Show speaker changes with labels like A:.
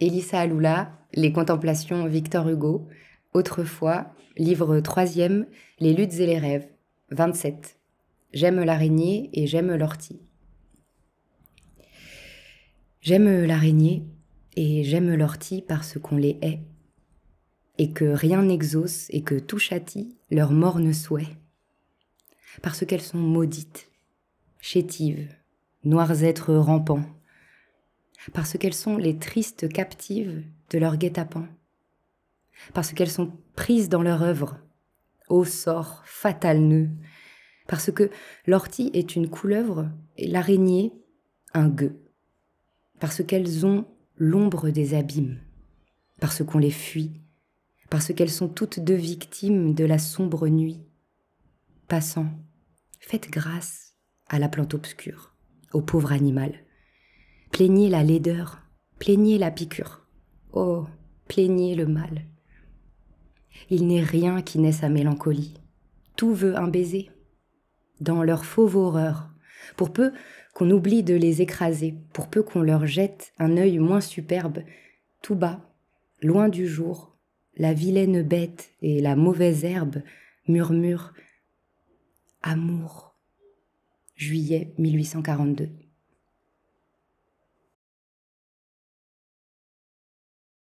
A: Elissa Aloula, Les Contemplations Victor Hugo, Autrefois, livre 3 Les luttes et les rêves, 27. J'aime l'araignée et j'aime l'ortie. J'aime l'araignée et j'aime l'ortie parce qu'on les hait, et que rien n'exauce et que tout châtie leur morne souhait, parce qu'elles sont maudites, chétives, noirs êtres rampants, parce qu'elles sont les tristes captives de leur guet-apens, parce qu'elles sont prises dans leur œuvre, ô sort fatal nœud, parce que l'ortie est une couleuvre et l'araignée un gueux, parce qu'elles ont l'ombre des abîmes, parce qu'on les fuit, parce qu'elles sont toutes deux victimes de la sombre nuit. Passant, faites grâce à la plante obscure, au pauvre animal. Plaignez la laideur, plaignez la piqûre. Oh, plaignez le mal. Il n'est rien qui naisse sa mélancolie. Tout veut un baiser. Dans leur fauve horreur, pour peu qu'on oublie de les écraser, pour peu qu'on leur jette un œil moins superbe, tout bas, loin du jour, la vilaine bête et la mauvaise herbe murmurent Amour. Juillet 1842.